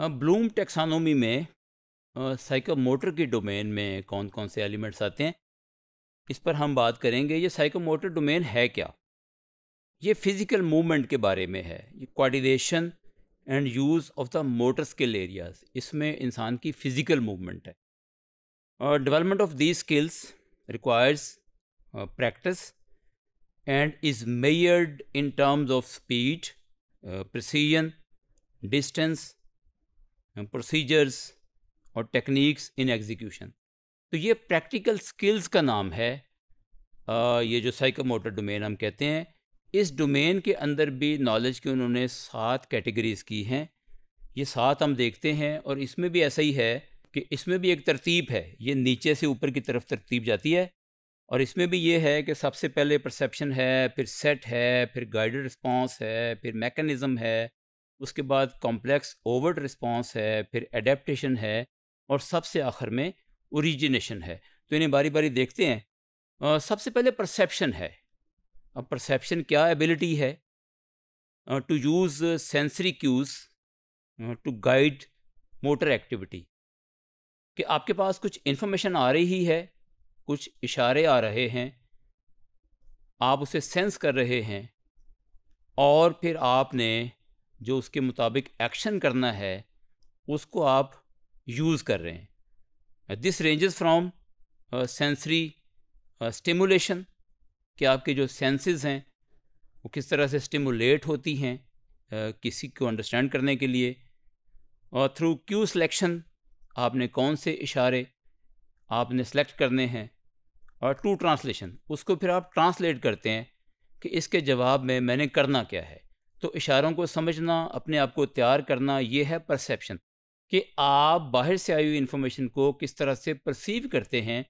Bloom टेक्सानोमी में psychomotor की domain में कौन कौन से एलिमेंट्स आते हैं इस पर हम बात करेंगे ये साइकोमोटर डोमेन है क्या ये फिज़िकल मूवमेंट के बारे में है ये coordination and use of the motor skill areas इसमें इंसान की फ़िज़िकल मूवमेंट है और development of the skills requires practice and is measured in terms of speed precision distance procedures और टेक्निक्स इन एग्जीक्यूशन तो ये प्रैक्टिकल स्किल्स का नाम है ये जो साइकोमोटर डोमेन हम कहते हैं इस डोमेन के अंदर भी नॉलेज की उन्होंने सात कैटेगरीज़ की हैं ये सात हम देखते हैं और इसमें भी ऐसा ही है कि इसमें भी एक तरतीब है ये नीचे से ऊपर की तरफ तरतीब जाती है और इसमें भी ये है कि सबसे पहले परसेप्शन है फिर सेट है फिर गाइडेड रिस्पॉन्स है फिर मैकेनिज़्म है उसके बाद कॉम्प्लेक्स ओवर्ड रिस्पॉन्स है फिर एडेप्टेशन है और सबसे आखिर में ओरिजिनेशन है तो इन्हें बारी बारी देखते हैं आ, सबसे पहले परसेप्शन है अब परसेप्शन क्या एबिलिटी है to use sensory cues to guide motor activity कि आपके पास कुछ इन्फॉर्मेशन आ रही है कुछ इशारे आ रहे हैं आप उसे सेंस कर रहे हैं और फिर आपने जो उसके मुताबिक एक्शन करना है उसको आप यूज़ कर रहे हैं this ranges from sensory stimulation कि आपके जो सेंसेस हैं वो किस तरह से स्टिमुलेट होती हैं uh, किसी को अंडरस्टैंड करने के लिए और थ्रू क्यू सिलेक्शन आपने कौन से इशारे आपने सेलेक्ट करने हैं और टू ट्रांसलेशन उसको फिर आप ट्रांसलेट करते हैं कि इसके जवाब में मैंने करना क्या है तो इशारों को समझना अपने आप को तैयार करना ये है परसेप्शन कि आप बाहर से आई हुई इन्फॉर्मेशन को किस तरह से परसीव करते हैं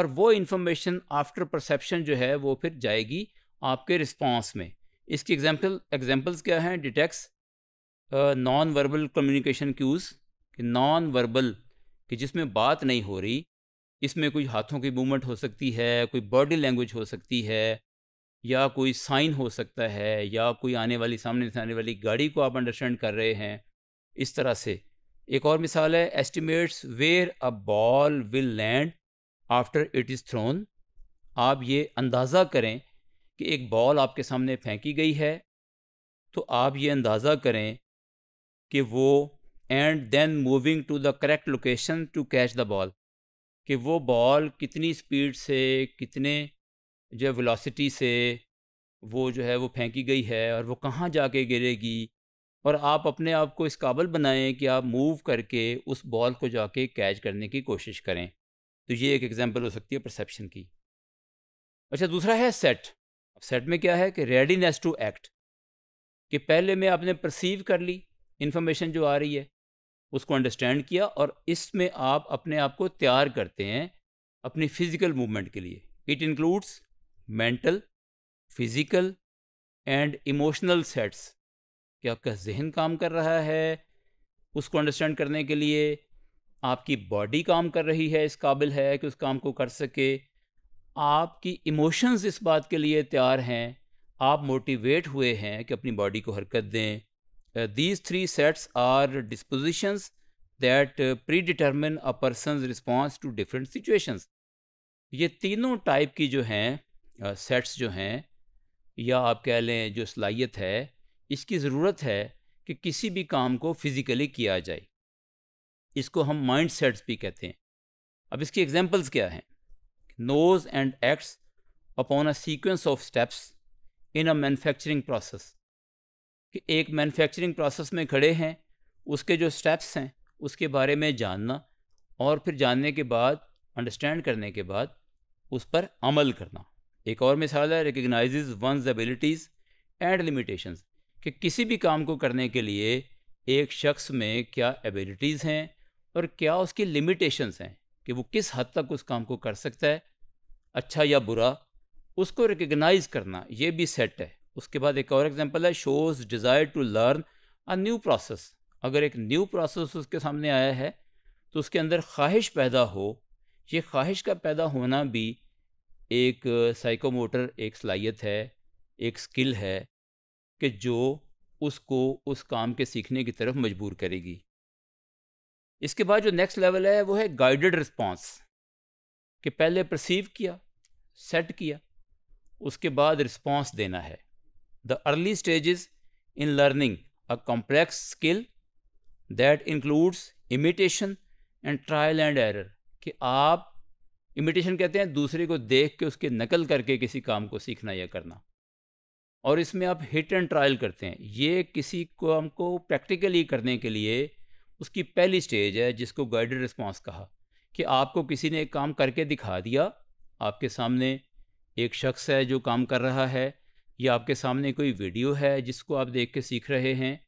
और वो इन्फॉर्मेशन आफ्टर परसेप्शन जो है वो फिर जाएगी आपके रिस्पॉन्स में इसकी एग्जाम्पल एग्जाम्पल्स क्या हैं detects non verbal communication cues कि नॉन वर्बल कि जिसमें बात नहीं हो रही इसमें कोई हाथों की मूवमेंट हो सकती है कोई बॉडी लैंग्वेज हो सकती है या कोई साइन हो सकता है या कोई आने वाली सामने से आने वाली गाड़ी को आप अंडरस्टैंड कर रहे हैं इस तरह से एक और मिसाल है estimates where a ball will land after it is thrown आप ये अंदाज़ा करें कि एक बॉल आपके सामने फेंकी गई है तो आप ये अंदाज़ा करें कि वो and then moving to the correct location to catch the ball कि वो बॉल कितनी स्पीड से कितने जो है वेलोसिटी से वो जो है वो फेंकी गई है और वो कहाँ जाके गिरेगी और आप अपने आप को इस काबल बनाएं कि आप मूव करके उस बॉल को जाके कैच करने की कोशिश करें तो ये एक एग्जांपल हो सकती है परसेप्शन की अच्छा दूसरा है सेट अब सेट में क्या है कि रेडीनेस टू एक्ट कि पहले मैं आपने परसीव कर ली इन्फॉर्मेशन जो आ रही है उसको अंडरस्टैंड किया और इसमें आप अपने आप को तैयार करते हैं अपनी फ़िज़िकल मूवमेंट के लिए it includes mental physical and emotional sets कि आपका जहन काम कर रहा है उसको अंडरस्टैंड करने के लिए आपकी बॉडी काम कर रही है इस काबिल है कि उस काम को कर सके आपकी इमोशंस इस बात के लिए तैयार हैं आप मोटिवेट हुए हैं कि अपनी बॉडी को हरकत दें these three sets are dispositions that predetermine a person response to different situations ये तीनों टाइप की जो हैं सेट्स जो हैं या आप कह लें जो सलाहियत है इसकी ज़रूरत है कि किसी भी काम को फिज़िकली किया जाए इसको हम माइंड सेट्स भी कहते हैं अब इसकी एग्जांपल्स क्या हैं knows and acts upon a sequence of steps in a manufacturing process कि एक मैन्युफैक्चरिंग प्रोसेस में खड़े हैं उसके जो स्टेप्स हैं उसके बारे में जानना और फिर जानने के बाद अंडरस्टैंड करने के बाद उस पर अमल करना एक और मिसाल है recognise one's abilities and limitation कि किसी भी काम को करने के लिए एक शख्स में क्या एबिलिटीज़ हैं और क्या उसकी लिमिटेशंस हैं कि वो किस हद तक उस काम को कर सकता है अच्छा या बुरा उसको रिकगनाइज़ करना ये भी सेट है उसके बाद एक और एग्जांपल है shows desire to learn a new process अगर एक न्यू प्रोसेस उसके सामने आया है तो उसके अंदर ख्वाहिश पैदा हो ये ख्वाहिश का पैदा होना भी एक साइकोमोटर एक सलाहियत है एक स्किल है कि जो उसको उस काम के सीखने की तरफ मजबूर करेगी इसके बाद जो नेक्स्ट लेवल है वो है गाइडेड रिस्पांस कि पहले परसीव किया सेट किया उसके बाद रिस्पांस देना है the early stages in learning a complex skill that includes imitation and trial and error कि आप इमिटेशन कहते हैं दूसरे को देख के उसके नकल करके किसी काम को सीखना या करना और इसमें आप हिट एंड ट्रायल करते हैं ये किसी को हमको प्रैक्टिकली करने के लिए उसकी पहली स्टेज है जिसको गाइडेड रिस्पॉन्स कहा कि आपको किसी ने एक काम करके दिखा दिया आपके सामने एक शख्स है जो काम कर रहा है या आपके सामने कोई वीडियो है जिसको आप देख के सीख रहे हैं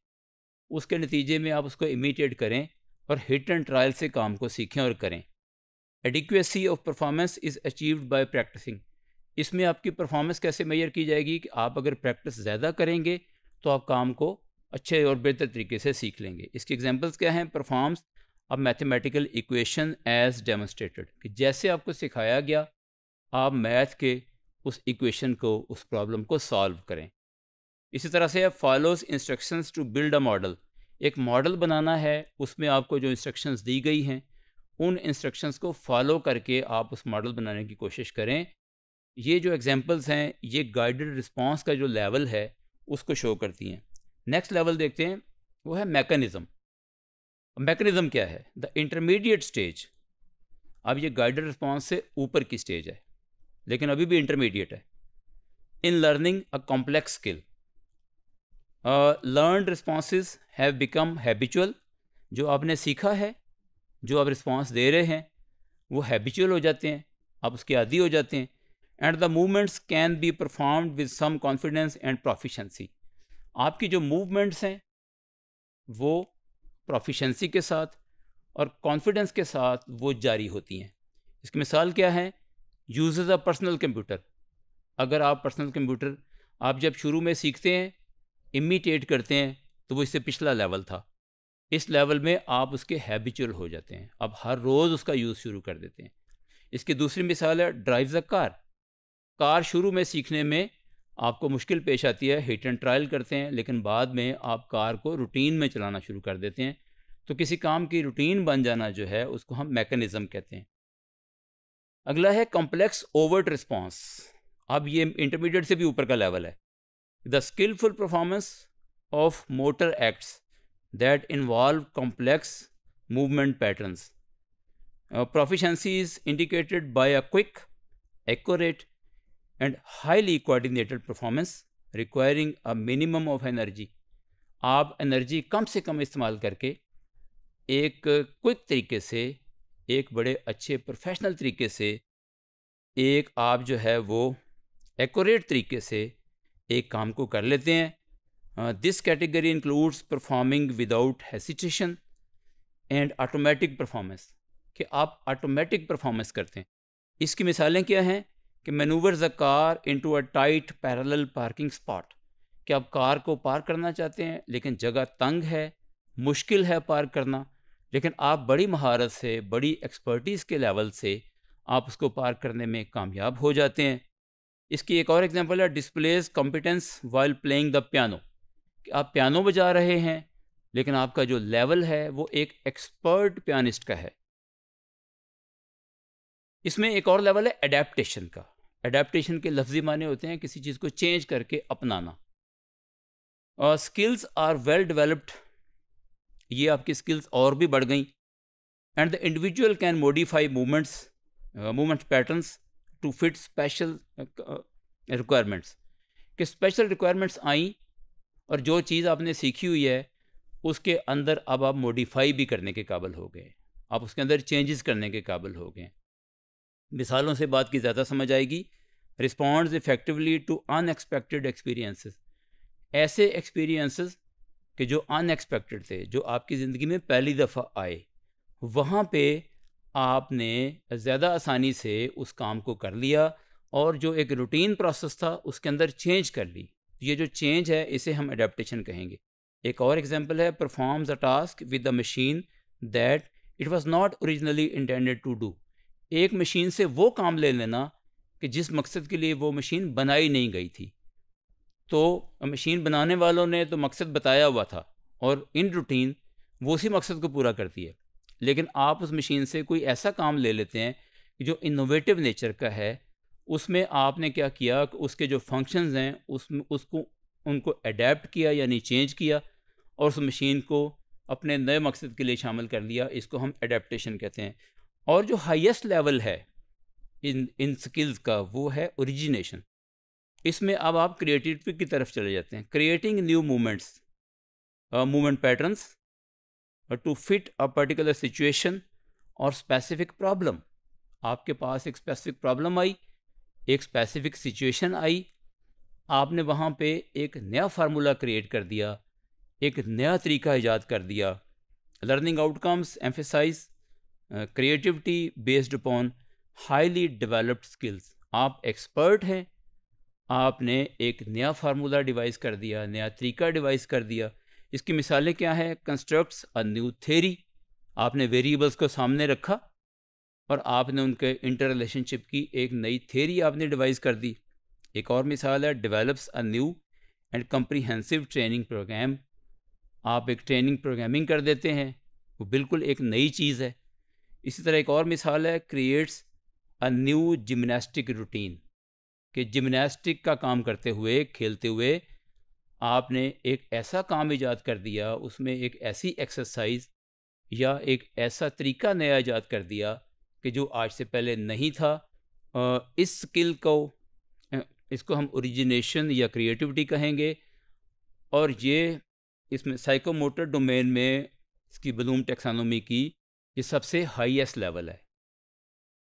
उसके नतीजे में आप उसको इमिटेट करें और हिट एंड ट्रायल से काम को सीखें और करें adequacy of performance is achieved by practising इसमें आपकी परफॉर्मेंस कैसे मेजर की जाएगी कि आप अगर प्रैक्टिस ज़्यादा करेंगे तो आप काम को अच्छे और बेहतर तरीके से सीख लेंगे इसके एग्जांपल्स क्या हैं परफॉर्म्स अब मैथमेटिकल इक्वेशन एज डेमोस्ट्रेटेड कि जैसे आपको सिखाया गया आप मैथ के उस इक्वेशन को उस प्रॉब्लम को सॉल्व करें इसी तरह से आप follows instructions to build a model एक मॉडल बनाना है उसमें आपको जो इंस्ट्रक्शंस दी गई हैं उन इंस्ट्रक्शंस को फॉलो करके आप उस मॉडल बनाने की कोशिश करें ये जो एग्जांपल्स हैं ये गाइडेड रिस्पांस का जो लेवल है उसको शो करती हैं नेक्स्ट लेवल देखते हैं वो है मैकेनिज़्म मैकेनिज़्म क्या है द इंटरमीडिएट स्टेज अब ये गाइडेड रिस्पॉन्स से ऊपर की स्टेज है लेकिन अभी भी इंटरमीडिएट है in learning a complex skill learn response have become habitual जो आपने सीखा है जो आप रिस्पॉन्स दे रहे हैं वो हैबिचुअल हो जाते हैं आप उसके आदि हो जाते हैं and the movements can be performed with some confidence and proficiency आपकी जो मूवमेंट्स हैं वो प्रोफिशंसी के साथ और कॉन्फिडेंस के साथ वो जारी होती हैं इसकी मिसाल क्या है यूजेज अ पर्सनल कंप्यूटर अगर आप पर्सनल कंप्यूटर आप जब शुरू में सीखते हैं इमिटेट करते हैं तो वो इससे पिछला लेवल था इस लेवल में आप उसके हैबिचुअल हो जाते हैं आप हर रोज़ उसका यूज़ शुरू कर देते हैं इसकी दूसरी मिसाल है ड्राइव द कार कार शुरू में सीखने में आपको मुश्किल पेश आती है हिट एंड ट्रायल करते हैं लेकिन बाद में आप कार को रूटीन में चलाना शुरू कर देते हैं तो किसी काम की रूटीन बन जाना जो है उसको हम मैकेनिज़म कहते हैं अगला है कॉम्प्लेक्स ओवर्ट रिस्पॉन्स अब ये इंटरमीडिएट से भी ऊपर का लेवल है the skilful performance of motor acts that involve complex movement patterns. Uh, proficiency is indicated by a quick, accurate, and highly coordinated performance requiring a minimum of energy. आप energy कम से कम इस्तेमाल करके एक quick तरीके से एक बड़े अच्छे professional तरीके से एक आप जो है वो accurate तरीके से एक काम को कर लेते हैं this category includes performing without hesitation and automatic performance कि आप ऑटोमेटिक परफॉर्मेंस करते हैं इसकी मिसालें क्या हैं कि manoeuvres a car into a tight parallel parking spot कि आप कार को पार्क करना चाहते हैं लेकिन जगह तंग है मुश्किल है पार्क करना लेकिन आप बड़ी महारत से बड़ी एक्सपर्टीज के लेवल से आप उसको पार्क करने में कामयाब हो जाते हैं इसकी एक और एग्जांपल है displays competence while playing the piano कि आप पियानो बजा रहे हैं लेकिन आपका जो लेवल है वो एक एक्सपर्ट पियानिस्ट का है इसमें एक और लेवल है एडेप्टेशन का एडेप्टेशन के लफ्जी माने होते हैं किसी चीज़ को चेंज करके अपनाना और स्किल्स आर वेल डेवलप्ड ये आपकी स्किल्स और भी बढ़ गई and the individual can modify movements movement patterns to fit special requirements कि स्पेशल रिक्वायरमेंट्स आई और जो चीज़ आपने सीखी हुई है उसके अंदर अब आप मॉडिफाई भी करने के काबिल हो गए आप उसके अंदर चेंजेस करने के काबिल हो गए मिसालों से बात की ज़्यादा समझ आएगी respond effectively to unexpected experiences ऐसे एक्सपीरियंसेस कि जो अनएक्सपेक्टेड थे जो आपकी ज़िंदगी में पहली दफ़ा आए वहाँ पे आपने ज़्यादा आसानी से उस काम को कर लिया और जो एक रूटीन प्रोसेस था उसके अंदर चेंज कर ली ये जो चेंज है इसे हम अडेप्टशन कहेंगे एक और एग्जाम्पल है performs a task with the machine that it was not originally intended to do एक मशीन से वो काम ले लेना कि जिस मकसद के लिए वो मशीन बनाई नहीं गई थी तो मशीन बनाने वालों ने तो मकसद बताया हुआ था और इन रूटीन वो उसी मकसद को पूरा करती है लेकिन आप उस मशीन से कोई ऐसा काम ले लेते हैं जो इनोवेटिव नेचर का है उसमें आपने क्या किया उसके जो फंक्शंस हैं उस उसको उनको अडेप्ट किया यानी चेंज किया और उस मशीन को अपने नए मकसद के लिए शामिल कर लिया इसको हम अडेप्टशन कहते हैं और जो हाईएस्ट लेवल है इन इन स्किल्स का वो है ओरिजिनेशन इसमें अब आप क्रिएटिविटी की तरफ चले जाते हैं creating new movements movement patterns to fit a particular situation और स्पेसिफिक प्रॉब्लम आपके पास एक स्पेसिफिक प्रॉब्लम आई एक स्पेसिफिक सिचुएशन आई आपने वहाँ पे एक नया फार्मूला क्रिएट कर दिया एक नया तरीका ईजाद कर दिया learning outcomes emphasise creativity based upon highly developed skills आप एक्सपर्ट हैं आपने एक नया फार्मूला डिवाइस कर दिया नया तरीका डिवाइस कर दिया इसकी मिसालें क्या है कंस्ट्रक्ट्स अ न्यू थेरी आपने वेरिएबल्स को सामने रखा और आपने उनके इंटर रिलेशनशिप की एक नई थेरी आपने डिवाइस कर दी एक और मिसाल है develops a new and comprehensive training programme आप एक ट्रेनिंग प्रोग्रामिंग कर देते हैं वो बिल्कुल एक नई चीज़ है इसी तरह एक और मिसाल है creates a new gymnastic routine कि जिमनास्टिक का काम करते हुए खेलते हुए आपने एक ऐसा काम ईजाद कर दिया उसमें एक ऐसी एक्सरसाइज या एक ऐसा तरीका नया ईजाद कर दिया कि जो आज से पहले नहीं था इस स्किल को इसको हम ओरिजिनेशन या क्रिएटिविटी कहेंगे और ये इसमें साइकोमोटर डोमेन में इसकी बलूम टेक्सानोमी की ये सबसे हाईएस्ट लेवल है